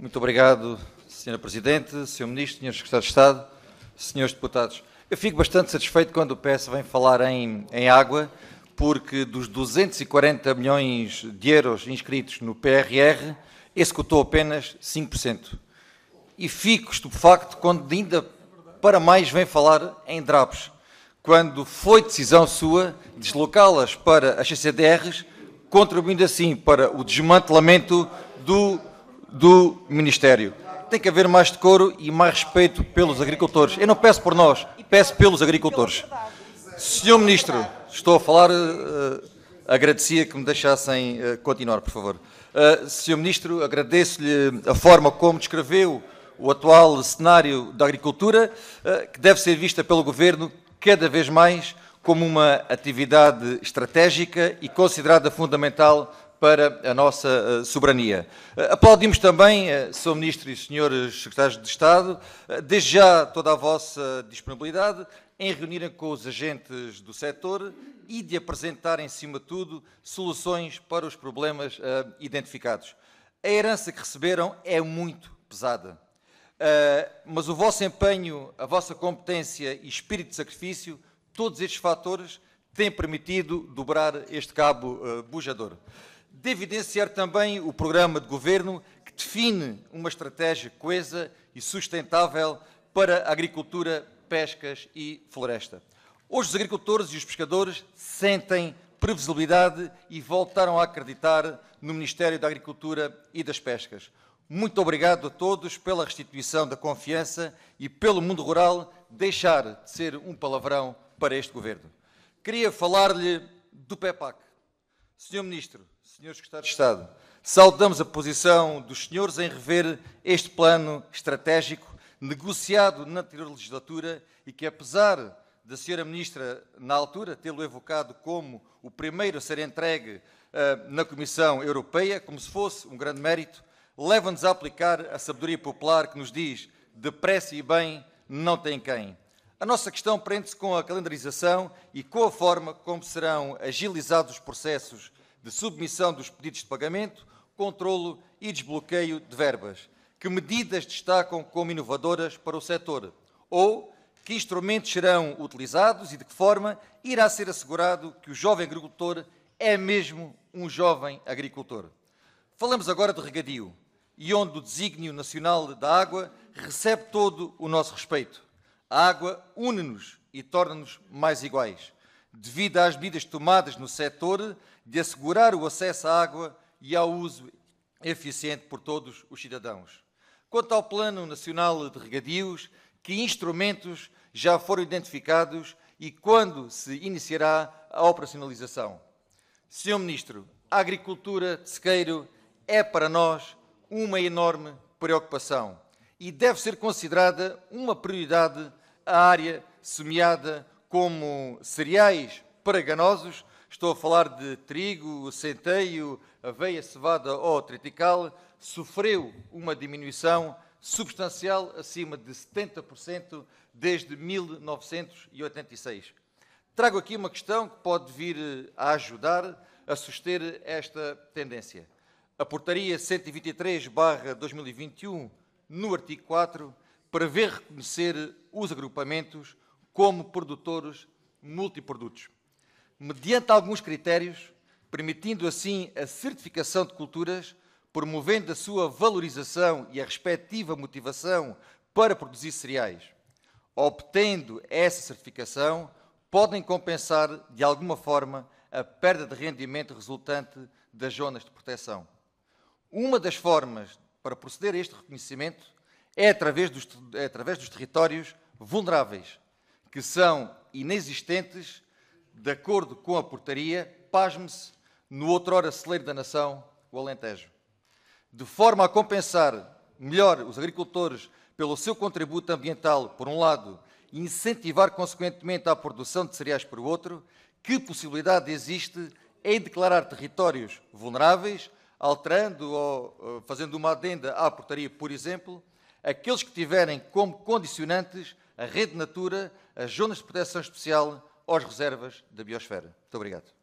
Muito obrigado, Sra. Presidente, Sr. Ministro, Srs. Secretários de Estado, Srs. Deputados. Eu fico bastante satisfeito quando o PS vem falar em, em água, porque dos 240 milhões de euros inscritos no PRR, executou apenas 5%. E fico estupefacto quando ainda para mais vem falar em DRAPs, quando foi decisão sua deslocá-las para as CCDRs, contribuindo assim para o desmantelamento do do Ministério. Tem que haver mais decoro e mais respeito pelos agricultores. Eu não peço por nós, peço pelos agricultores. Senhor Ministro, estou a falar, uh, agradecia que me deixassem uh, continuar, por favor. Uh, Senhor Ministro, agradeço-lhe a forma como descreveu o atual cenário da agricultura, uh, que deve ser vista pelo Governo cada vez mais como uma atividade estratégica e considerada fundamental para a nossa eh, soberania. Eh, aplaudimos também, eh, Sr. Ministro e Srs. Secretários de Estado, desde já toda a vossa disponibilidade em reunirem com os agentes do setor e de apresentar, em cima de tudo, soluções para os problemas identificados. A herança que receberam é muito pesada, mas o vosso empenho, a vossa competência e espírito de sacrifício, todos estes fatores têm permitido dobrar este cabo bujador de evidenciar também o programa de governo que define uma estratégia coesa e sustentável para agricultura, pescas e floresta. Hoje os agricultores e os pescadores sentem previsibilidade e voltaram a acreditar no Ministério da Agricultura e das Pescas. Muito obrigado a todos pela restituição da confiança e pelo mundo rural deixar de ser um palavrão para este governo. Queria falar-lhe do PEPAC. Senhor Ministro, Senhor Secretário de Estado, saudamos a posição dos senhores em rever este plano estratégico negociado na anterior legislatura e que, apesar da senhora ministra, na altura, tê-lo evocado como o primeiro a ser entregue uh, na Comissão Europeia, como se fosse um grande mérito, leva-nos a aplicar a sabedoria popular que nos diz depressa e bem não tem quem. A nossa questão prende-se com a calendarização e com a forma como serão agilizados os processos de submissão dos pedidos de pagamento, controlo e desbloqueio de verbas. Que medidas destacam como inovadoras para o setor? Ou que instrumentos serão utilizados e de que forma irá ser assegurado que o jovem agricultor é mesmo um jovem agricultor? Falamos agora de regadio e onde o desígnio nacional da água recebe todo o nosso respeito. A água une-nos e torna-nos mais iguais. Devido às medidas tomadas no setor, de assegurar o acesso à água e ao uso eficiente por todos os cidadãos. Quanto ao Plano Nacional de Regadios, que instrumentos já foram identificados e quando se iniciará a operacionalização? Senhor Ministro, a agricultura de sequeiro é para nós uma enorme preocupação e deve ser considerada uma prioridade a área semeada como cereais paraganosos Estou a falar de trigo, centeio, aveia, cevada ou triticale, sofreu uma diminuição substancial acima de 70% desde 1986. Trago aqui uma questão que pode vir a ajudar a suster esta tendência. A Portaria 123-2021, no artigo 4, prevê reconhecer os agrupamentos como produtores multiprodutos mediante alguns critérios, permitindo assim a certificação de culturas, promovendo a sua valorização e a respectiva motivação para produzir cereais. Obtendo essa certificação, podem compensar de alguma forma a perda de rendimento resultante das zonas de proteção. Uma das formas para proceder a este reconhecimento é através dos, é através dos territórios vulneráveis, que são inexistentes de acordo com a portaria, pasme-se, no outrora celeiro da nação, o Alentejo. De forma a compensar melhor os agricultores pelo seu contributo ambiental, por um lado, e incentivar consequentemente a produção de cereais, por outro, que possibilidade existe em declarar territórios vulneráveis, alterando ou eh, fazendo uma adenda à portaria, por exemplo, aqueles que tiverem como condicionantes a rede Natura, as zonas de proteção especial aos reservas da biosfera. Muito obrigado.